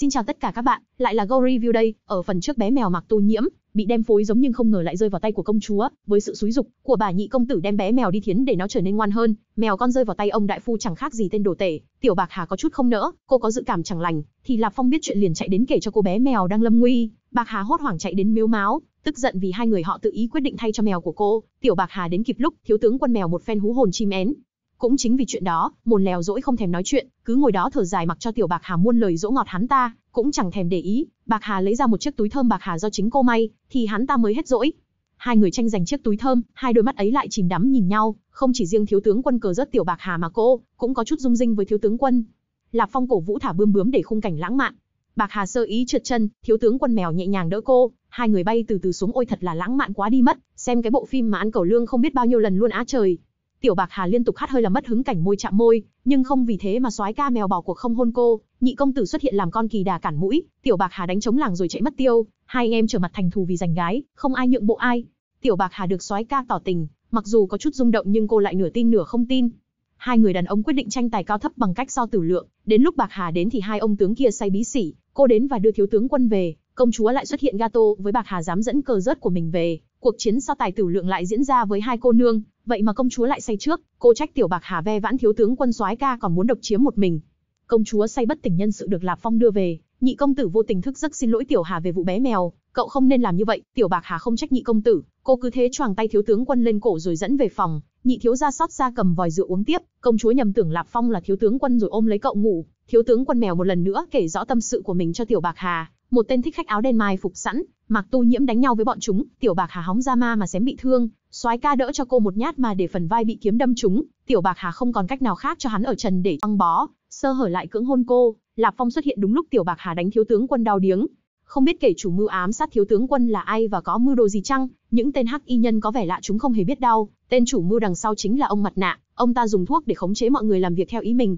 Xin chào tất cả các bạn, lại là Go Review đây. Ở phần trước bé mèo mặc tô nhiễm, bị đem phối giống nhưng không ngờ lại rơi vào tay của công chúa, với sự xúi dục của bà nhị công tử đem bé mèo đi thiến để nó trở nên ngoan hơn, mèo con rơi vào tay ông đại phu chẳng khác gì tên đồ tể, tiểu bạc hà có chút không nỡ, cô có dự cảm chẳng lành, thì Lạp Phong biết chuyện liền chạy đến kể cho cô bé mèo đang lâm nguy, bạc hà hốt hoảng chạy đến miếu máu, tức giận vì hai người họ tự ý quyết định thay cho mèo của cô, tiểu bạc hà đến kịp lúc, thiếu tướng quân mèo một phen hú hồn chim én, cũng chính vì chuyện đó, mồn lèo dỗi không thèm nói chuyện, cứ ngồi đó thở dài mặc cho tiểu bạc hà muôn lời dỗ ngọt hắn ta, cũng chẳng thèm để ý. Bạc hà lấy ra một chiếc túi thơm bạc hà do chính cô may, thì hắn ta mới hết dỗi. Hai người tranh giành chiếc túi thơm, hai đôi mắt ấy lại chìm đắm nhìn nhau, không chỉ riêng thiếu tướng quân cờ rớt tiểu bạc hà mà cô, cũng có chút rung rinh với thiếu tướng quân. Lạp Phong cổ vũ thả bươm bướm để khung cảnh lãng mạn. Bạc Hà sơ ý trượt chân, thiếu tướng quân mèo nhẹ nhàng đỡ cô, hai người bay từ từ xuống ôi thật là lãng mạn quá đi mất, xem cái bộ phim mà ăn cầu lương không biết bao nhiêu lần luôn á trời. Tiểu Bạc Hà liên tục hát hơi làm mất hứng cảnh môi chạm môi, nhưng không vì thế mà soái ca mèo bỏ cuộc không hôn cô, nhị công tử xuất hiện làm con kỳ đà cản mũi, Tiểu Bạc Hà đánh chống làng rồi chạy mất tiêu, hai anh em trở mặt thành thù vì giành gái, không ai nhượng bộ ai. Tiểu Bạc Hà được soái ca tỏ tình, mặc dù có chút rung động nhưng cô lại nửa tin nửa không tin. Hai người đàn ông quyết định tranh tài cao thấp bằng cách so tử lượng, đến lúc Bạc Hà đến thì hai ông tướng kia say bí sỉ, cô đến và đưa thiếu tướng quân về, công chúa lại xuất hiện gato với Bạc Hà dám dẫn cờ rớt của mình về, cuộc chiến so tài tử lượng lại diễn ra với hai cô nương, Vậy mà công chúa lại say trước, cô trách Tiểu Bạc Hà ve vãn thiếu tướng quân soái ca còn muốn độc chiếm một mình. Công chúa say bất tỉnh nhân sự được Lạp Phong đưa về, nhị công tử vô tình thức giấc xin lỗi Tiểu Hà về vụ bé mèo, cậu không nên làm như vậy, Tiểu Bạc Hà không trách nhị công tử, cô cứ thế choàng tay thiếu tướng quân lên cổ rồi dẫn về phòng, nhị thiếu gia sót ra cầm vòi rượu uống tiếp, công chúa nhầm tưởng Lạp Phong là thiếu tướng quân rồi ôm lấy cậu ngủ, thiếu tướng quân mèo một lần nữa kể rõ tâm sự của mình cho Tiểu Bạc Hà, một tên thích khách áo đen mai phục sẵn, mặc Tu Nhiễm đánh nhau với bọn chúng, Tiểu Bạc Hà hóng ra ma mà xém bị thương, Soái ca đỡ cho cô một nhát mà để phần vai bị kiếm đâm trúng, Tiểu Bạc Hà không còn cách nào khác cho hắn ở trần để băng bó, sơ hở lại cưỡng hôn cô, Lạp Phong xuất hiện đúng lúc Tiểu Bạc Hà đánh thiếu tướng quân đau điếng. Không biết kẻ chủ mưu ám sát thiếu tướng quân là ai và có mưu đồ gì chăng, những tên hắc y nhân có vẻ lạ chúng không hề biết đau, tên chủ mưu đằng sau chính là ông mặt nạ, ông ta dùng thuốc để khống chế mọi người làm việc theo ý mình.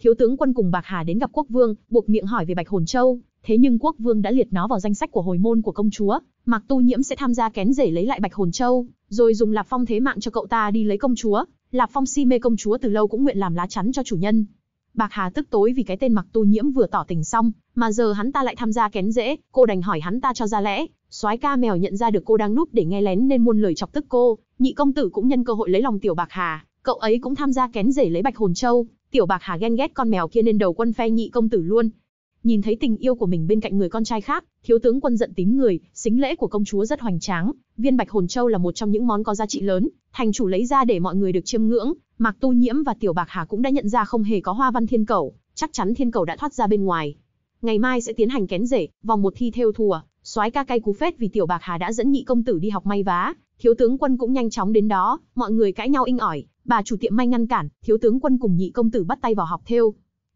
Thiếu tướng quân cùng Bạc Hà đến gặp quốc vương, buộc miệng hỏi về Bạch Hồn Châu, thế nhưng quốc vương đã liệt nó vào danh sách của hồi môn của công chúa, Mạc Tu Nhiễm sẽ tham gia kén rể lấy lại Bạch Hồn Châu, rồi dùng Lạp Phong thế mạng cho cậu ta đi lấy công chúa. Lạp Phong si mê công chúa từ lâu cũng nguyện làm lá chắn cho chủ nhân. Bạc Hà tức tối vì cái tên mặc Tu Nhiễm vừa tỏ tình xong, mà giờ hắn ta lại tham gia kén rễ, cô đành hỏi hắn ta cho ra lẽ. Soái ca mèo nhận ra được cô đang núp để nghe lén nên muôn lời chọc tức cô, nhị công tử cũng nhân cơ hội lấy lòng tiểu Bạc Hà, cậu ấy cũng tham gia kén rể lấy Bạch Hồn Châu, tiểu Bạc Hà ghen ghét con mèo kia nên đầu quân phe nhị công tử luôn, Nhìn thấy tình yêu của mình bên cạnh người con trai khác, thiếu tướng quân giận tím người, xính lễ của công chúa rất hoành tráng, viên bạch hồn châu là một trong những món có giá trị lớn, thành chủ lấy ra để mọi người được chiêm ngưỡng, Mạc Tu Nhiễm và Tiểu Bạc Hà cũng đã nhận ra không hề có hoa văn thiên cầu, chắc chắn thiên cầu đã thoát ra bên ngoài. Ngày mai sẽ tiến hành kén rể, vòng một thi theo thùa, soái ca cay cú phết vì Tiểu Bạc Hà đã dẫn nhị công tử đi học may vá, thiếu tướng quân cũng nhanh chóng đến đó, mọi người cãi nhau inh ỏi, bà chủ tiệm may ngăn cản, thiếu tướng quân cùng nhị công tử bắt tay vào học theo.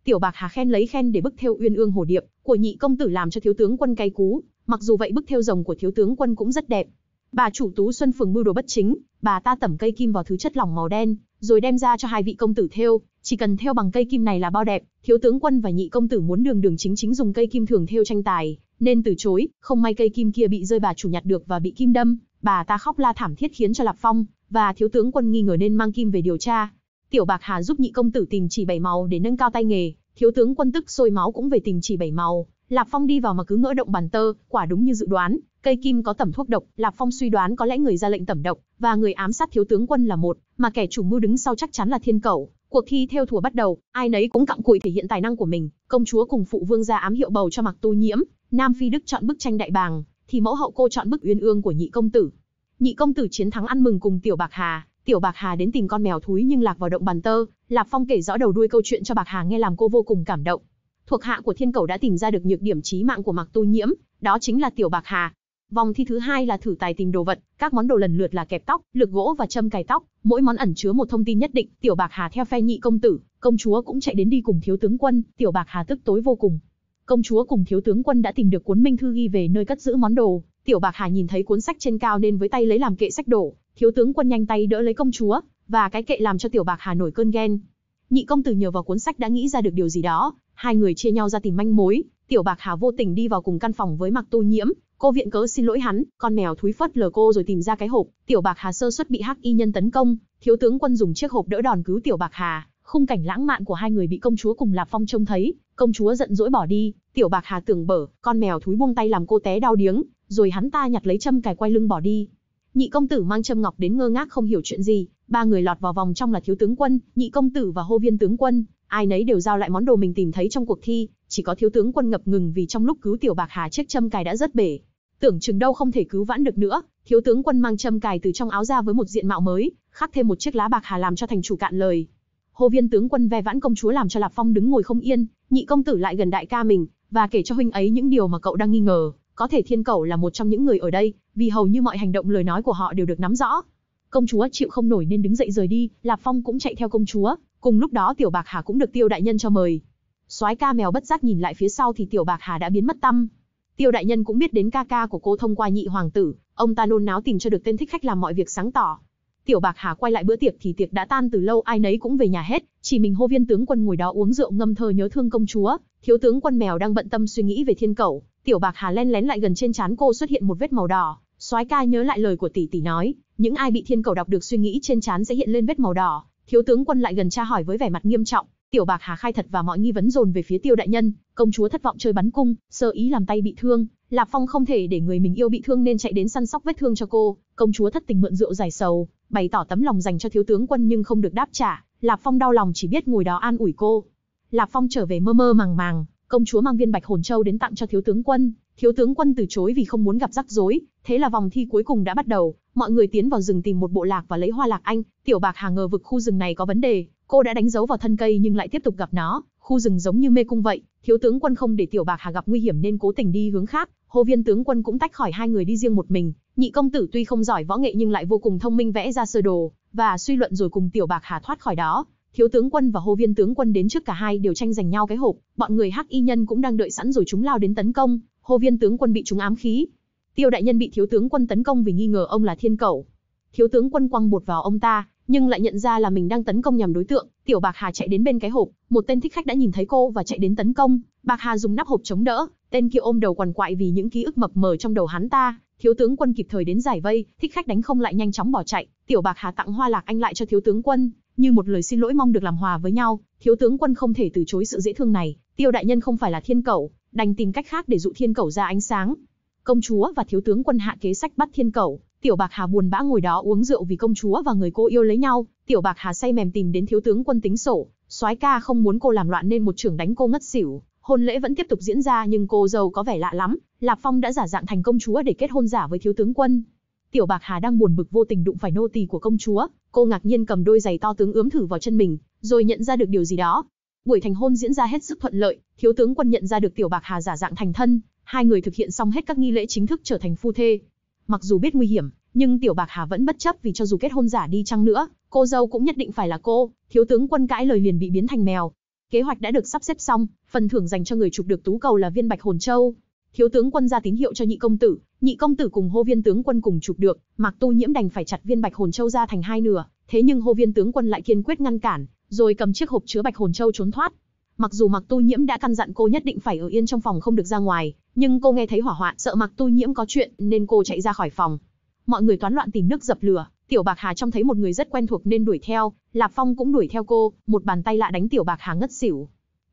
Tiểu Bạc Hà khen lấy khen để bức theo uyên ương hồ điệp của nhị công tử làm cho thiếu tướng quân cay cú, mặc dù vậy bức theo rồng của thiếu tướng quân cũng rất đẹp. Bà chủ Tú Xuân phường mưu đồ bất chính, bà ta tẩm cây kim vào thứ chất lỏng màu đen, rồi đem ra cho hai vị công tử theo. chỉ cần theo bằng cây kim này là bao đẹp, thiếu tướng quân và nhị công tử muốn đường đường chính chính dùng cây kim thường theo tranh tài, nên từ chối, không may cây kim kia bị rơi bà chủ nhặt được và bị kim đâm, bà ta khóc la thảm thiết khiến cho Lạp Phong và thiếu tướng quân nghi ngờ nên mang kim về điều tra, Tiểu Bạc Hà giúp nhị công tử tìm chỉ bảy màu để nâng cao tay nghề, thiếu tướng quân tức sôi máu cũng về tìm chỉ bảy màu. Lạp Phong đi vào mà cứ ngỡ động bàn tơ, quả đúng như dự đoán, cây kim có tẩm thuốc độc, Lạp Phong suy đoán có lẽ người ra lệnh tẩm độc và người ám sát thiếu tướng quân là một, mà kẻ chủ mưu đứng sau chắc chắn là Thiên Cẩu. Cuộc thi theo thùa bắt đầu, ai nấy cũng cặm cụi thể hiện tài năng của mình, công chúa cùng phụ vương ra ám hiệu bầu cho Mặc Tu Nhiễm, Nam Phi Đức chọn bức tranh đại bàng, thì mẫu hậu cô chọn bức uyên ương của nhị công tử. Nhị công tử chiến thắng ăn mừng cùng Tiểu Bạc Hà, Tiểu Bạc Hà đến tìm con mèo thúi nhưng lạc vào động bàn tơ, Lạp Phong kể rõ đầu đuôi câu chuyện cho Bạc Hà nghe làm cô vô cùng cảm động. Thuộc hạ của Thiên Cầu đã tìm ra được nhược điểm chí mạng của Mạc Tu Nhiễm, đó chính là Tiểu Bạc Hà. Vòng thi thứ hai là thử tài tình đồ vật, các món đồ lần lượt là kẹp tóc, lược gỗ và châm cài tóc, mỗi món ẩn chứa một thông tin nhất định, Tiểu Bạc Hà theo phe nhị công tử, công chúa cũng chạy đến đi cùng thiếu tướng quân, Tiểu Bạc Hà tức tối vô cùng. Công chúa cùng thiếu tướng quân đã tìm được cuốn minh thư ghi về nơi cất giữ món đồ, Tiểu Bạc Hà nhìn thấy cuốn sách trên cao nên với tay lấy làm kệ sách đổ, Thiếu tướng quân nhanh tay đỡ lấy công chúa, và cái kệ làm cho Tiểu Bạc Hà nổi cơn ghen. Nhị công tử nhờ vào cuốn sách đã nghĩ ra được điều gì đó, hai người chia nhau ra tìm manh mối, Tiểu Bạc Hà vô tình đi vào cùng căn phòng với mặc Tô Nhiễm, cô viện cớ xin lỗi hắn, con mèo thúi phất lờ cô rồi tìm ra cái hộp, Tiểu Bạc Hà sơ suất bị hắc y nhân tấn công, thiếu tướng quân dùng chiếc hộp đỡ đòn cứu Tiểu Bạc Hà, khung cảnh lãng mạn của hai người bị công chúa cùng Lạp Phong trông thấy, công chúa giận dỗi bỏ đi, Tiểu Bạc Hà tưởng bở, con mèo thúi buông tay làm cô té đau điếng, rồi hắn ta nhặt lấy châm cài quay lưng bỏ đi nhị công tử mang châm ngọc đến ngơ ngác không hiểu chuyện gì, ba người lọt vào vòng trong là thiếu tướng quân, nhị công tử và hô viên tướng quân, ai nấy đều giao lại món đồ mình tìm thấy trong cuộc thi, chỉ có thiếu tướng quân ngập ngừng vì trong lúc cứu tiểu bạc hà chiếc châm cài đã rất bể. Tưởng chừng đâu không thể cứu vãn được nữa, thiếu tướng quân mang châm cài từ trong áo ra với một diện mạo mới, khắc thêm một chiếc lá bạc hà làm cho thành chủ cạn lời. Hô viên tướng quân ve vãn công chúa làm cho Lạp Phong đứng ngồi không yên, nhị công tử lại gần đại ca mình, và kể cho huynh ấy những điều mà cậu đang nghi ngờ, có thể thiên cẩu là một trong những người ở đây, vì hầu như mọi hành động lời nói của họ đều được nắm rõ. Công chúa chịu không nổi nên đứng dậy rời đi, Lạp Phong cũng chạy theo công chúa, cùng lúc đó Tiểu Bạc Hà cũng được Tiêu đại nhân cho mời. Soái ca mèo bất giác nhìn lại phía sau thì Tiểu Bạc Hà đã biến mất tâm. Tiêu đại nhân cũng biết đến ca ca của cô thông qua nhị hoàng tử, ông ta nôn náo tìm cho được tên thích khách làm mọi việc sáng tỏ. Tiểu Bạc Hà quay lại bữa tiệc thì tiệc đã tan từ lâu ai nấy cũng về nhà hết, chỉ mình hô viên tướng quân ngồi đó uống rượu ngâm thơ nhớ thương công chúa, thiếu tướng quân mèo đang bận tâm suy nghĩ về thiên cẩu, Tiểu Bạc Hà lén lén lại gần trên trán cô xuất hiện một vết màu đỏ, Soái ca nhớ lại lời của tỷ tỷ nói, những ai bị thiên cầu đọc được suy nghĩ trên trán sẽ hiện lên vết màu đỏ. Thiếu tướng quân lại gần tra hỏi với vẻ mặt nghiêm trọng, Tiểu Bạc Hà khai thật và mọi nghi vấn dồn về phía Tiêu đại nhân, công chúa thất vọng chơi bắn cung, sơ ý làm tay bị thương, Lạp Phong không thể để người mình yêu bị thương nên chạy đến săn sóc vết thương cho cô, công chúa thất tình mượn rượu giải sầu, bày tỏ tấm lòng dành cho thiếu tướng quân nhưng không được đáp trả, Lạp Phong đau lòng chỉ biết ngồi đó an ủi cô. Lạp Phong trở về mơ mơ màng màng, công chúa mang viên bạch hồn châu đến tặng cho thiếu tướng quân, thiếu tướng quân từ chối vì không muốn gặp rắc rối, thế là vòng thi cuối cùng đã bắt đầu, mọi người tiến vào rừng tìm một bộ lạc và lấy hoa lạc anh, tiểu bạc hà ngờ vực khu rừng này có vấn đề, cô đã đánh dấu vào thân cây nhưng lại tiếp tục gặp nó, khu rừng giống như mê cung vậy, thiếu tướng quân không để tiểu bạc hà gặp nguy hiểm nên cố tình đi hướng khác, hồ viên tướng quân cũng tách khỏi hai người đi riêng một mình, nhị công tử tuy không giỏi võ nghệ nhưng lại vô cùng thông minh vẽ ra sơ đồ, và suy luận rồi cùng tiểu bạc hà thoát khỏi đó, Thiếu tướng quân và hô viên tướng quân đến trước cả hai đều tranh giành nhau cái hộp, bọn người hắc y nhân cũng đang đợi sẵn rồi chúng lao đến tấn công, hô viên tướng quân bị chúng ám khí. Tiêu đại nhân bị thiếu tướng quân tấn công vì nghi ngờ ông là thiên cẩu. Thiếu tướng quân quăng bột vào ông ta, nhưng lại nhận ra là mình đang tấn công nhằm đối tượng, tiểu Bạc Hà chạy đến bên cái hộp, một tên thích khách đã nhìn thấy cô và chạy đến tấn công, Bạc Hà dùng nắp hộp chống đỡ, tên kia ôm đầu quằn quại vì những ký ức mập mờ trong đầu hắn ta, thiếu tướng quân kịp thời đến giải vây, thích khách đánh không lại nhanh chóng bỏ chạy, tiểu Bạc Hà tặng hoa lạc anh lại cho thiếu tướng quân, như một lời xin lỗi mong được làm hòa với nhau, thiếu tướng quân không thể từ chối sự dễ thương này, tiêu đại nhân không phải là thiên cẩu, đành tìm cách khác để dụ thiên cẩu ra ánh sáng. Công chúa và thiếu tướng quân hạ kế sách bắt thiên cẩu, tiểu bạc hà buồn bã ngồi đó uống rượu vì công chúa và người cô yêu lấy nhau, tiểu bạc hà say mềm tìm đến thiếu tướng quân tính sổ, soái ca không muốn cô làm loạn nên một trưởng đánh cô ngất xỉu. Hôn lễ vẫn tiếp tục diễn ra nhưng cô dâu có vẻ lạ lắm, Lạp Phong đã giả dạng thành công chúa để kết hôn giả với thiếu tướng quân. Tiểu Bạc Hà đang buồn bực vô tình đụng phải nô tỳ của công chúa, cô ngạc nhiên cầm đôi giày to tướng ướm thử vào chân mình, rồi nhận ra được điều gì đó. Buổi thành hôn diễn ra hết sức thuận lợi, thiếu tướng quân nhận ra được Tiểu Bạc Hà giả dạng thành thân, hai người thực hiện xong hết các nghi lễ chính thức trở thành phu thê. Mặc dù biết nguy hiểm, nhưng Tiểu Bạc Hà vẫn bất chấp vì cho dù kết hôn giả đi chăng nữa, cô dâu cũng nhất định phải là cô, thiếu tướng quân cãi lời liền bị biến thành mèo. Kế hoạch đã được sắp xếp xong, phần thưởng dành cho người chụp được tú cầu là viên bạch hồn châu, Thiếu tướng quân ra tín hiệu cho nhị công tử, nhị công tử cùng hô viên tướng quân cùng chụp được, Mạc Tu Nhiễm đành phải chặt viên bạch hồn châu ra thành hai nửa, thế nhưng hô viên tướng quân lại kiên quyết ngăn cản, rồi cầm chiếc hộp chứa bạch hồn châu trốn thoát. Mặc dù Mạc Tu Nhiễm đã căn dặn cô nhất định phải ở yên trong phòng không được ra ngoài, nhưng cô nghe thấy hỏa hoạn sợ Mạc Tu Nhiễm có chuyện nên cô chạy ra khỏi phòng. Mọi người toán loạn tìm nước dập lửa, Tiểu Bạc Hà trông thấy một người rất quen thuộc nên đuổi theo, Lạp Phong cũng đuổi theo cô, một bàn tay lạ đánh Tiểu Bạc Hà ngất xỉu.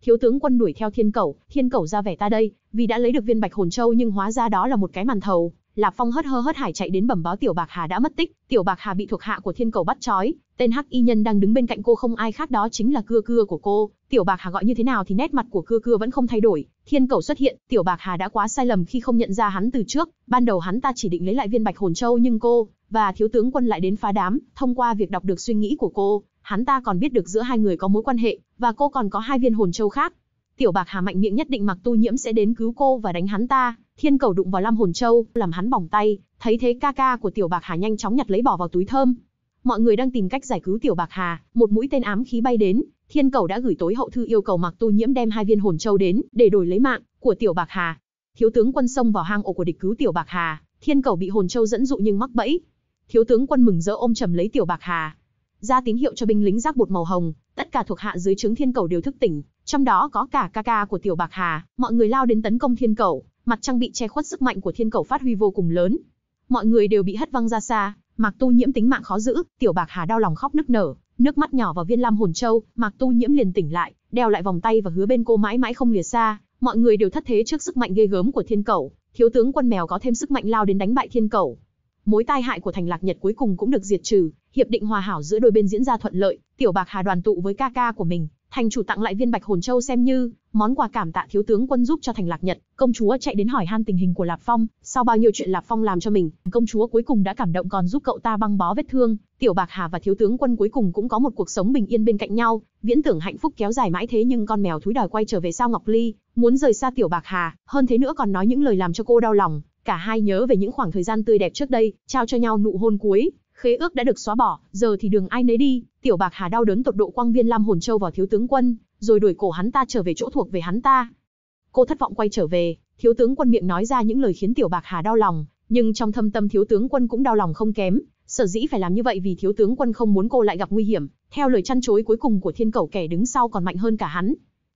Thiếu tướng quân đuổi theo Thiên Cẩu, Thiên Cẩu ra vẻ ta đây, vì đã lấy được viên Bạch Hồn Châu nhưng hóa ra đó là một cái màn thầu. Lạp Phong hất hơ hất hải chạy đến bẩm báo Tiểu Bạc Hà đã mất tích, Tiểu Bạc Hà bị thuộc hạ của Thiên cầu bắt trói, tên Hắc Y Nhân đang đứng bên cạnh cô không ai khác đó chính là cưa cưa của cô. Tiểu Bạc Hà gọi như thế nào thì nét mặt của cưa cưa vẫn không thay đổi. Thiên cầu xuất hiện, Tiểu Bạc Hà đã quá sai lầm khi không nhận ra hắn từ trước. Ban đầu hắn ta chỉ định lấy lại viên Bạch Hồn Châu nhưng cô và thiếu tướng quân lại đến phá đám. Thông qua việc đọc được suy nghĩ của cô, hắn ta còn biết được giữa hai người có mối quan hệ và cô còn có hai viên hồn châu khác. Tiểu Bạc Hà mạnh miệng nhất định Mặc Tu Nhiễm sẽ đến cứu cô và đánh hắn ta, Thiên Cầu đụng vào Lam Hồn Châu, làm hắn bỏng tay, thấy thế ca ca của Tiểu Bạc Hà nhanh chóng nhặt lấy bỏ vào túi thơm. Mọi người đang tìm cách giải cứu Tiểu Bạc Hà, một mũi tên ám khí bay đến, Thiên Cầu đã gửi tối hậu thư yêu cầu Mặc Tu Nhiễm đem hai viên hồn châu đến để đổi lấy mạng của Tiểu Bạc Hà. Thiếu tướng quân xông vào hang ổ của địch cứu Tiểu Bạc Hà, Thiên Cầu bị hồn châu dẫn dụ nhưng mắc bẫy. Thiếu tướng quân mừng rỡ ôm chầm lấy Tiểu Bạc Hà, ra tín hiệu cho binh lính giáp bột màu hồng, Tất cả thuộc hạ dưới trướng thiên cầu đều thức tỉnh, trong đó có cả ca ca của tiểu bạc hà, mọi người lao đến tấn công thiên cầu, mặt trăng bị che khuất sức mạnh của thiên cầu phát huy vô cùng lớn. Mọi người đều bị hất văng ra xa, Mạc Tu Nhiễm tính mạng khó giữ, tiểu bạc hà đau lòng khóc nức nở, nước mắt nhỏ vào viên lam hồn châu, Mạc Tu Nhiễm liền tỉnh lại, đeo lại vòng tay và hứa bên cô mãi mãi không lìa xa, mọi người đều thất thế trước sức mạnh ghê gớm của thiên cầu, thiếu tướng quân mèo có thêm sức mạnh lao đến đánh bại thiên cầu mối tai hại của thành lạc Nhật cuối cùng cũng được diệt trừ, hiệp định hòa hảo giữa đôi bên diễn ra thuận lợi, Tiểu Bạc Hà đoàn tụ với ca ca của mình, thành chủ tặng lại viên Bạch Hồn Châu xem như món quà cảm tạ thiếu tướng quân giúp cho thành lạc Nhật, công chúa chạy đến hỏi han tình hình của Lạp Phong, sau bao nhiêu chuyện Lạp Phong làm cho mình, công chúa cuối cùng đã cảm động còn giúp cậu ta băng bó vết thương, Tiểu Bạc Hà và thiếu tướng quân cuối cùng cũng có một cuộc sống bình yên bên cạnh nhau, viễn tưởng hạnh phúc kéo dài mãi thế nhưng con mèo thúi đòi quay trở về sao Ngọc Ly, muốn rời xa Tiểu Bạc Hà, hơn thế nữa còn nói những lời làm cho cô đau lòng, Cả hai nhớ về những khoảng thời gian tươi đẹp trước đây, trao cho nhau nụ hôn cuối, khế ước đã được xóa bỏ, giờ thì đường ai nấy đi, Tiểu Bạc Hà đau đớn tột độ quang viên Lam Hồn Châu vào thiếu tướng quân, rồi đuổi cổ hắn ta trở về chỗ thuộc về hắn ta. Cô thất vọng quay trở về, thiếu tướng quân miệng nói ra những lời khiến Tiểu Bạc Hà đau lòng, nhưng trong thâm tâm thiếu tướng quân cũng đau lòng không kém, sở dĩ phải làm như vậy vì thiếu tướng quân không muốn cô lại gặp nguy hiểm, theo lời chăn chối cuối cùng của thiên cầu kẻ đứng sau còn mạnh hơn cả hắn.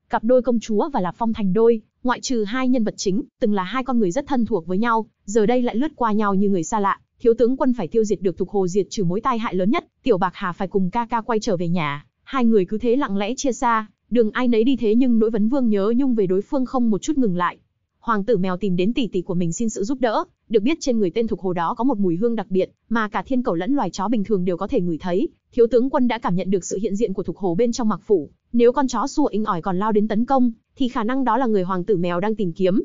Cặp đôi công chúa và Lạp Phong thành đôi, ngoại trừ hai nhân vật chính, từng là hai con người rất thân thuộc với nhau, giờ đây lại lướt qua nhau như người xa lạ. Thiếu tướng quân phải tiêu diệt được thuộc Hồ diệt trừ mối tai hại lớn nhất, Tiểu Bạc Hà phải cùng ca ca quay trở về nhà. Hai người cứ thế lặng lẽ chia xa, đường ai nấy đi thế nhưng nỗi vấn vương nhớ nhung về đối phương không một chút ngừng lại. Hoàng tử mèo tìm đến tỷ tỷ của mình xin sự giúp đỡ, được biết trên người tên thuộc Hồ đó có một mùi hương đặc biệt, mà cả thiên cầu lẫn loài chó bình thường đều có thể ngửi thấy. Thiếu tướng quân đã cảm nhận được sự hiện diện của thuộc Hồ bên trong mặc phủ, nếu con chó sủa inh ỏi còn lao đến tấn công, thì khả năng đó là người hoàng tử mèo đang tìm kiếm.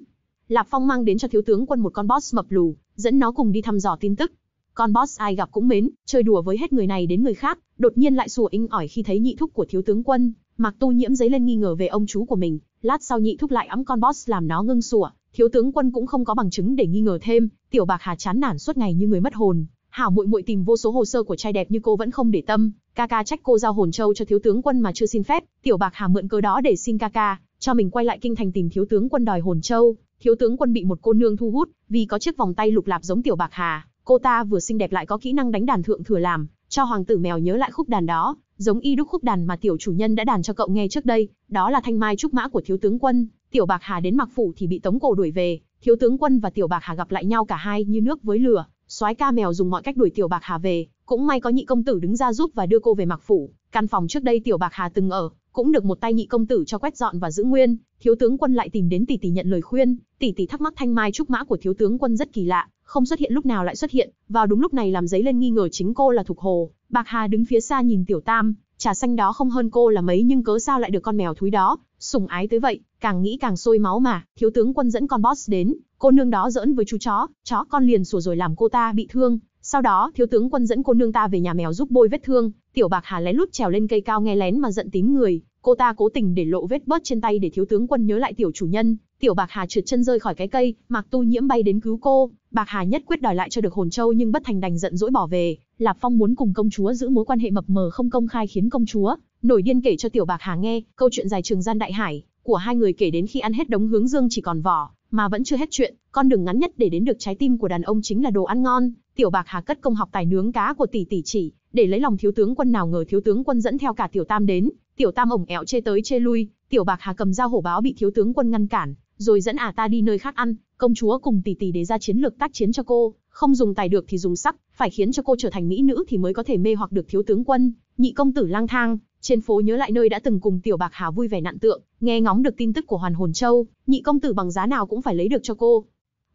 Lạp Phong mang đến cho thiếu tướng quân một con boss mập lù, dẫn nó cùng đi thăm dò tin tức. Con boss ai gặp cũng mến, chơi đùa với hết người này đến người khác, đột nhiên lại sủa inh ỏi khi thấy nhị thúc của thiếu tướng quân, Mạc Tu Nhiễm giấy lên nghi ngờ về ông chú của mình, lát sau nhị thúc lại ấm con boss làm nó ngưng sủa, thiếu tướng quân cũng không có bằng chứng để nghi ngờ thêm, tiểu bạc hà chán nản suốt ngày như người mất hồn, hảo muội muội tìm vô số hồ sơ của trai đẹp như cô vẫn không để tâm, ca ca trách cô giao hồn châu cho thiếu tướng quân mà chưa xin phép, tiểu bạc hà mượn cơ đó để xin ca ca, cho mình quay lại kinh thành tìm thiếu tướng quân đòi hồn châu. Thiếu tướng quân bị một cô nương thu hút, vì có chiếc vòng tay lục lạp giống tiểu bạc hà, cô ta vừa xinh đẹp lại có kỹ năng đánh đàn thượng thừa làm, cho hoàng tử mèo nhớ lại khúc đàn đó, giống y đúc khúc đàn mà tiểu chủ nhân đã đàn cho cậu nghe trước đây, đó là thanh mai trúc mã của thiếu tướng quân. Tiểu bạc hà đến mặc phủ thì bị tống cổ đuổi về, thiếu tướng quân và tiểu bạc hà gặp lại nhau cả hai như nước với lửa, soái ca mèo dùng mọi cách đuổi tiểu bạc hà về, cũng may có nhị công tử đứng ra giúp và đưa cô về mặc phủ căn phòng trước đây tiểu bạc hà từng ở cũng được một tay nhị công tử cho quét dọn và giữ nguyên, thiếu tướng quân lại tìm đến tỷ tỷ nhận lời khuyên, tỷ tỷ thắc mắc thanh mai trúc mã của thiếu tướng quân rất kỳ lạ, không xuất hiện lúc nào lại xuất hiện, vào đúng lúc này làm giấy lên nghi ngờ chính cô là thuộc hồ, Bạc Hà đứng phía xa nhìn tiểu tam, trà xanh đó không hơn cô là mấy nhưng cớ sao lại được con mèo thúi đó, sủng ái tới vậy, càng nghĩ càng sôi máu mà, thiếu tướng quân dẫn con boss đến, cô nương đó giỡn với chú chó, chó con liền sủa rồi làm cô ta bị thương, sau đó, thiếu tướng quân dẫn cô nương ta về nhà mèo giúp bôi vết thương, tiểu bạc hà lén lút trèo lên cây cao nghe lén mà giận tím người, cô ta cố tình để lộ vết bớt trên tay để thiếu tướng quân nhớ lại tiểu chủ nhân, tiểu bạc hà trượt chân rơi khỏi cái cây, Mạc Tu Nhiễm bay đến cứu cô, bạc hà nhất quyết đòi lại cho được hồn châu nhưng bất thành đành giận dỗi bỏ về, Lạp Phong muốn cùng công chúa giữ mối quan hệ mập mờ không công khai khiến công chúa nổi điên kể cho tiểu bạc hà nghe, câu chuyện dài trường gian đại hải của hai người kể đến khi ăn hết đống hướng dương chỉ còn vỏ, mà vẫn chưa hết chuyện, con đường ngắn nhất để đến được trái tim của đàn ông chính là đồ ăn ngon. Tiểu Bạc Hà cất công học tài nướng cá của tỷ tỷ chỉ, để lấy lòng thiếu tướng quân nào ngờ thiếu tướng quân dẫn theo cả tiểu tam đến, tiểu tam ổng ẹo chê tới chê lui, tiểu Bạc Hà cầm dao hổ báo bị thiếu tướng quân ngăn cản, rồi dẫn à ta đi nơi khác ăn, công chúa cùng tỷ tỷ đề ra chiến lược tác chiến cho cô, không dùng tài được thì dùng sắc, phải khiến cho cô trở thành mỹ nữ thì mới có thể mê hoặc được thiếu tướng quân, nhị công tử lang thang, trên phố nhớ lại nơi đã từng cùng tiểu bạc hà vui vẻ nặn tượng, nghe ngóng được tin tức của hoàn hồn châu, nhị công tử bằng giá nào cũng phải lấy được cho cô.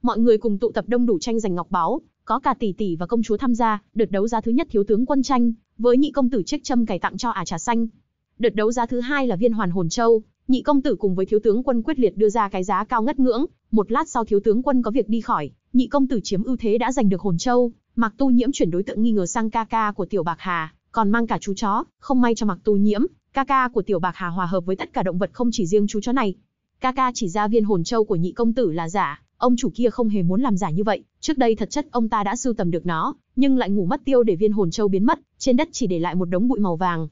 Mọi người cùng tụ tập đông đủ tranh giành ngọc báu, có cả tỷ tỷ và công chúa tham gia, đợt đấu giá thứ nhất thiếu tướng quân tranh, với nhị công tử trích châm cải tặng cho ả trà xanh. Đợt đấu giá thứ hai là viên hoàn hồn châu, nhị công tử cùng với thiếu tướng quân quyết liệt đưa ra cái giá cao ngất ngưỡng, một lát sau thiếu tướng quân có việc đi khỏi, nhị công tử chiếm ưu thế đã giành được hồn châu, Mạc Tu Nhiễm chuyển đối tượng nghi ngờ sang ca ca của Tiểu Bạc Hà, còn mang cả chú chó, không may cho Mạc Tu Nhiễm, ca ca của Tiểu Bạc Hà hòa hợp với tất cả động vật không chỉ riêng chú chó này. Ca ca chỉ ra viên hồn châu của nhị công tử là giả, Ông chủ kia không hề muốn làm giả như vậy, trước đây thật chất ông ta đã sưu tầm được nó, nhưng lại ngủ mất tiêu để viên hồn châu biến mất, trên đất chỉ để lại một đống bụi màu vàng.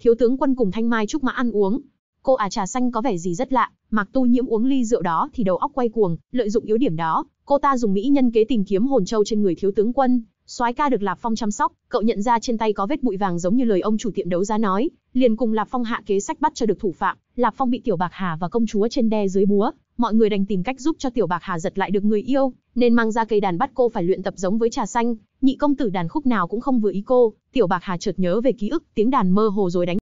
Thiếu tướng quân cùng Thanh Mai chúc mã ăn uống. Cô à trà xanh có vẻ gì rất lạ, Mạc Tu Nhiễm uống ly rượu đó thì đầu óc quay cuồng, lợi dụng yếu điểm đó, cô ta dùng mỹ nhân kế tìm kiếm hồn châu trên người thiếu tướng quân, soái ca được Lạp Phong chăm sóc, cậu nhận ra trên tay có vết bụi vàng giống như lời ông chủ tiệm đấu giá nói, liền cùng Lạp Phong hạ kế sách bắt cho được thủ phạm, Lạp Phong bị Tiểu Bạc Hà và công chúa trên đe dưới búa, mọi người đành tìm cách giúp cho Tiểu Bạc Hà giật lại được người yêu, nên mang ra cây đàn bắt cô phải luyện tập giống với trà xanh, nhị công tử đàn khúc nào cũng không vừa ý cô, Tiểu Bạc Hà chợt nhớ về ký ức, tiếng đàn mơ hồ rồi đánh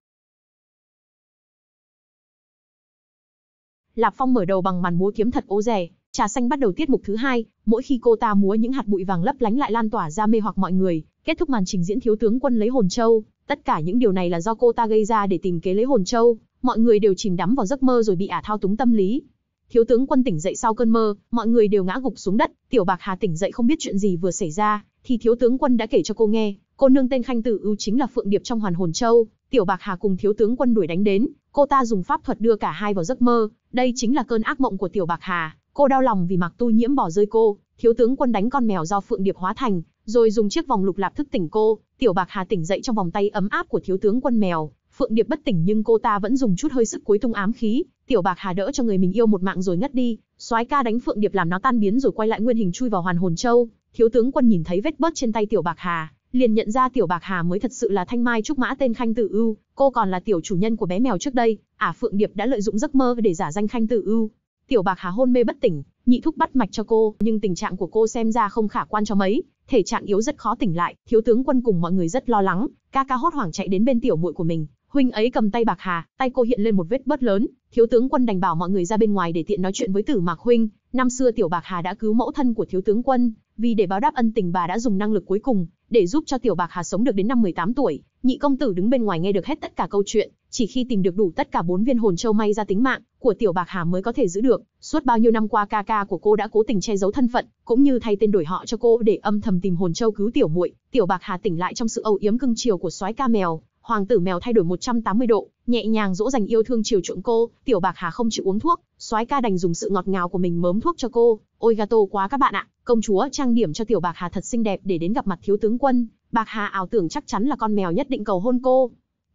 Lạp Phong mở đầu bằng màn múa kiếm thật ố rẻ, Trà xanh bắt đầu tiết mục thứ hai, mỗi khi cô ta múa những hạt bụi vàng lấp lánh lại lan tỏa ra mê hoặc mọi người, kết thúc màn trình diễn thiếu tướng quân lấy hồn châu, tất cả những điều này là do cô ta gây ra để tìm kế lấy hồn châu, mọi người đều chìm đắm vào giấc mơ rồi bị ả thao túng tâm lý. Thiếu tướng quân tỉnh dậy sau cơn mơ, mọi người đều ngã gục xuống đất, Tiểu Bạc Hà tỉnh dậy không biết chuyện gì vừa xảy ra, thì thiếu tướng quân đã kể cho cô nghe, cô nương tên Khanh Tử Ưu chính là Phượng Điệp trong Hoàn Hồn Châu, Tiểu Bạc Hà cùng thiếu tướng quân đuổi đánh đến, cô ta dùng pháp thuật đưa cả hai vào giấc mơ, đây chính là cơn ác mộng của Tiểu Bạc Hà. Cô đau lòng vì mặc Tu Nhiễm bỏ rơi cô, thiếu tướng quân đánh con mèo do Phượng Điệp hóa thành, rồi dùng chiếc vòng lục lạp thức tỉnh cô, Tiểu Bạc Hà tỉnh dậy trong vòng tay ấm áp của thiếu tướng quân mèo, Phượng Điệp bất tỉnh nhưng cô ta vẫn dùng chút hơi sức cuối tung ám khí, Tiểu Bạc Hà đỡ cho người mình yêu một mạng rồi ngất đi, soái ca đánh Phượng Điệp làm nó tan biến rồi quay lại nguyên hình chui vào Hoàn Hồn Châu, thiếu tướng quân nhìn thấy vết bớt trên tay Tiểu Bạc Hà, liền nhận ra Tiểu Bạc Hà mới thật sự là Thanh Mai trúc mã tên Khanh Tử Ưu, cô còn là tiểu chủ nhân của bé mèo trước đây, ả à Phượng Điệp đã lợi dụng giấc mơ để giả danh Khanh Tử Ưu, Tiểu Bạc Hà hôn mê bất tỉnh, nhị thúc bắt mạch cho cô, nhưng tình trạng của cô xem ra không khả quan cho mấy, thể trạng yếu rất khó tỉnh lại, thiếu tướng quân cùng mọi người rất lo lắng, ca ca hốt hoảng chạy đến bên tiểu muội của mình, huynh ấy cầm tay Bạc Hà, tay cô hiện lên một vết bớt lớn, thiếu tướng quân đành bảo mọi người ra bên ngoài để tiện nói chuyện với Tử Mạc huynh, năm xưa tiểu Bạc Hà đã cứu mẫu thân của thiếu tướng quân, vì để báo đáp ân tình bà đã dùng năng lực cuối cùng để giúp cho tiểu Bạc Hà sống được đến năm 18 tuổi, nhị công tử đứng bên ngoài nghe được hết tất cả câu chuyện, chỉ khi tìm được đủ tất cả bốn viên hồn châu may ra tính mạng của tiểu bạc hà mới có thể giữ được suốt bao nhiêu năm qua ca ca của cô đã cố tình che giấu thân phận cũng như thay tên đổi họ cho cô để âm thầm tìm hồn châu cứu tiểu muội tiểu bạc hà tỉnh lại trong sự âu yếm cưng chiều của soái ca mèo hoàng tử mèo thay đổi 180 độ nhẹ nhàng dỗ dành yêu thương chiều chuộng cô tiểu bạc hà không chịu uống thuốc soái ca đành dùng sự ngọt ngào của mình mớm thuốc cho cô ôi gato quá các bạn ạ công chúa trang điểm cho tiểu bạc hà thật xinh đẹp để đến gặp mặt thiếu tướng quân bạc hà ảo tưởng chắc chắn là con mèo nhất định cầu hôn cô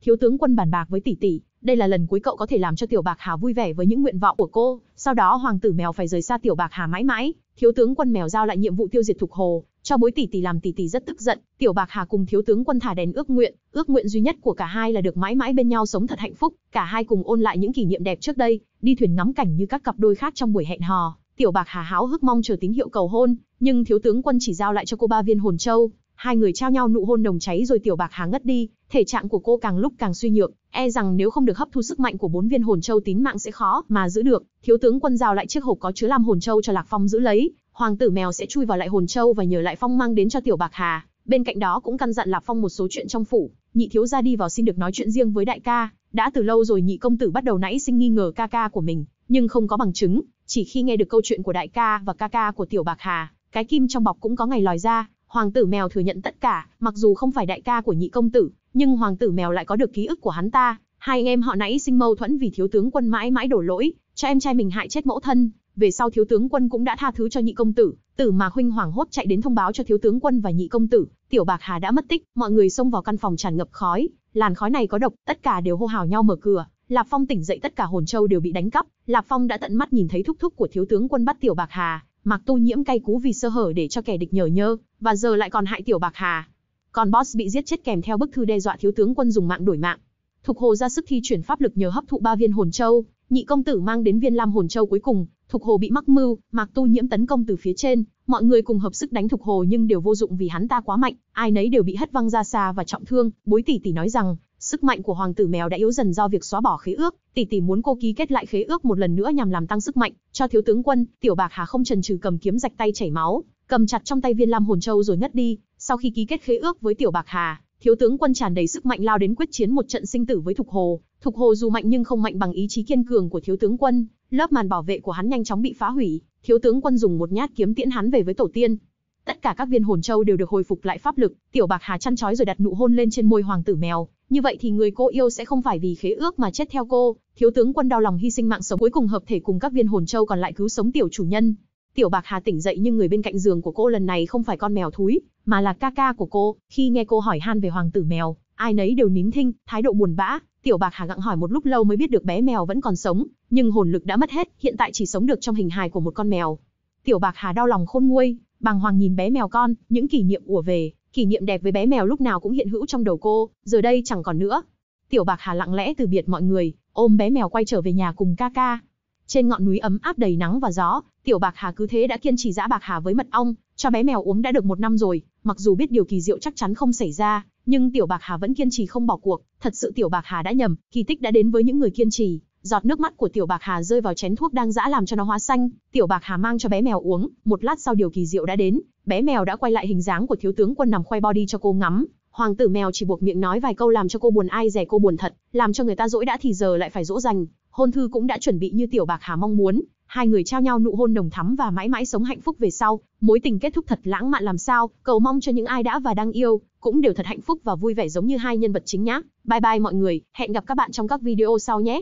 Thiếu tướng quân bàn bạc với tỷ tỷ, đây là lần cuối cậu có thể làm cho Tiểu Bạc Hà vui vẻ với những nguyện vọng của cô, sau đó hoàng tử mèo phải rời xa Tiểu Bạc Hà mãi mãi. Thiếu tướng quân mèo giao lại nhiệm vụ tiêu diệt Thục Hồ, cho bối tỷ tỷ làm tỷ tỷ rất tức giận, Tiểu Bạc Hà cùng thiếu tướng quân thả đèn ước nguyện, ước nguyện duy nhất của cả hai là được mãi mãi bên nhau sống thật hạnh phúc, cả hai cùng ôn lại những kỷ niệm đẹp trước đây, đi thuyền ngắm cảnh như các cặp đôi khác trong buổi hẹn hò. Tiểu Bạc Hà háo hức mong chờ tín hiệu cầu hôn, nhưng thiếu tướng quân chỉ giao lại cho cô ba viên hồn châu, Hai người trao nhau nụ hôn đồng cháy rồi tiểu bạc hà ngất đi, thể trạng của cô càng lúc càng suy nhược, e rằng nếu không được hấp thu sức mạnh của bốn viên hồn châu tín mạng sẽ khó mà giữ được. Thiếu tướng quân giao lại chiếc hộp có chứa lam hồn châu cho Lạc Phong giữ lấy, hoàng tử mèo sẽ chui vào lại hồn châu và nhờ lại Phong mang đến cho tiểu bạc hà. Bên cạnh đó cũng căn dặn Lạc Phong một số chuyện trong phủ, nhị thiếu gia đi vào xin được nói chuyện riêng với đại ca. Đã từ lâu rồi nhị công tử bắt đầu nãy sinh nghi ngờ ca ca của mình, nhưng không có bằng chứng, chỉ khi nghe được câu chuyện của đại ca và ca ca của tiểu bạc hà, cái kim trong bọc cũng có ngày lòi ra, Hoàng tử mèo thừa nhận tất cả, mặc dù không phải đại ca của nhị công tử, nhưng hoàng tử mèo lại có được ký ức của hắn ta. Hai anh em họ nãy sinh mâu thuẫn vì thiếu tướng quân mãi mãi đổ lỗi, cho em trai mình hại chết mẫu thân. Về sau thiếu tướng quân cũng đã tha thứ cho nhị công tử, tử mà huynh hoàng hốt chạy đến thông báo cho thiếu tướng quân và nhị công tử, tiểu bạc hà đã mất tích, mọi người xông vào căn phòng tràn ngập khói, làn khói này có độc, tất cả đều hô hào nhau mở cửa. Lạp Phong tỉnh dậy tất cả hồn châu đều bị đánh cắp, Lạp Phong đã tận mắt nhìn thấy thúc thúc của thiếu tướng quân bắt tiểu bạc hà, Mạc tu nhiễm cay cú vì sơ hở để cho kẻ địch nhở nhơ, và giờ lại còn hại tiểu bạc hà. Còn boss bị giết chết kèm theo bức thư đe dọa thiếu tướng quân dùng mạng đổi mạng. Thục hồ ra sức thi chuyển pháp lực nhờ hấp thụ ba viên hồn châu, nhị công tử mang đến viên lam hồn châu cuối cùng, Thục Hồ bị mắc mưu, Mạc Tu Nhiễm tấn công từ phía trên, mọi người cùng hợp sức đánh Thục Hồ nhưng đều vô dụng vì hắn ta quá mạnh, ai nấy đều bị hất văng ra xa và trọng thương. Bối tỷ tỷ nói rằng, Sức mạnh của hoàng tử mèo đã yếu dần do việc xóa bỏ khế ước, tỷ tỷ muốn cô ký kết lại khế ước một lần nữa nhằm làm tăng sức mạnh cho thiếu tướng quân, Tiểu Bạc Hà không chần chừ cầm kiếm rạch tay chảy máu, cầm chặt trong tay viên lam hồn châu rồi ngất đi, sau khi ký kết khế ước với Tiểu Bạc Hà, thiếu tướng quân tràn đầy sức mạnh lao đến quyết chiến một trận sinh tử với Thục Hồ, Thục Hồ dù mạnh nhưng không mạnh bằng ý chí kiên cường của thiếu tướng quân, lớp màn bảo vệ của hắn nhanh chóng bị phá hủy, thiếu tướng quân dùng một nhát kiếm tiễn hắn về với tổ tiên. Tất cả các viên hồn châu đều được hồi phục lại pháp lực, Tiểu Bạc Hà chăn chói rồi đặt nụ hôn lên trên môi hoàng tử mèo, như vậy thì người cô yêu sẽ không phải vì khế ước mà chết theo cô, thiếu tướng quân đau lòng hy sinh mạng sống cuối cùng hợp thể cùng các viên hồn châu còn lại cứu sống tiểu chủ nhân. Tiểu Bạc Hà tỉnh dậy nhưng người bên cạnh giường của cô lần này không phải con mèo thúi, mà là ca ca của cô, khi nghe cô hỏi han về hoàng tử mèo, ai nấy đều nín thinh, thái độ buồn bã, Tiểu Bạc Hà gặng hỏi một lúc lâu mới biết được bé mèo vẫn còn sống, nhưng hồn lực đã mất hết, hiện tại chỉ sống được trong hình hài của một con mèo. Tiểu Bạc Hà đau lòng khôn nguôi, bàng hoàng nhìn bé mèo con, những kỷ niệm ùa về, kỷ niệm đẹp với bé mèo lúc nào cũng hiện hữu trong đầu cô, giờ đây chẳng còn nữa. Tiểu Bạc Hà lặng lẽ từ biệt mọi người, ôm bé mèo quay trở về nhà cùng ca ca. Trên ngọn núi ấm áp đầy nắng và gió, Tiểu Bạc Hà cứ thế đã kiên trì dã Bạc Hà với mật ong, cho bé mèo uống đã được một năm rồi, mặc dù biết điều kỳ diệu chắc chắn không xảy ra, nhưng Tiểu Bạc Hà vẫn kiên trì không bỏ cuộc, thật sự Tiểu Bạc Hà đã nhầm, kỳ tích đã đến với những người kiên trì. Giọt nước mắt của Tiểu Bạc Hà rơi vào chén thuốc đang dã làm cho nó hóa xanh, Tiểu Bạc Hà mang cho bé mèo uống, một lát sau điều kỳ diệu đã đến, bé mèo đã quay lại hình dáng của thiếu tướng quân nằm khoe body cho cô ngắm. Hoàng tử mèo chỉ buộc miệng nói vài câu làm cho cô buồn ai rẻ cô buồn thật, làm cho người ta dỗi đã thì giờ lại phải dỗ dành. Hôn thư cũng đã chuẩn bị như tiểu bạc hà mong muốn, hai người trao nhau nụ hôn nồng thắm và mãi mãi sống hạnh phúc về sau, mối tình kết thúc thật lãng mạn làm sao, cầu mong cho những ai đã và đang yêu, cũng đều thật hạnh phúc và vui vẻ giống như hai nhân vật chính nhé. Bye bye mọi người, hẹn gặp các bạn trong các video sau nhé.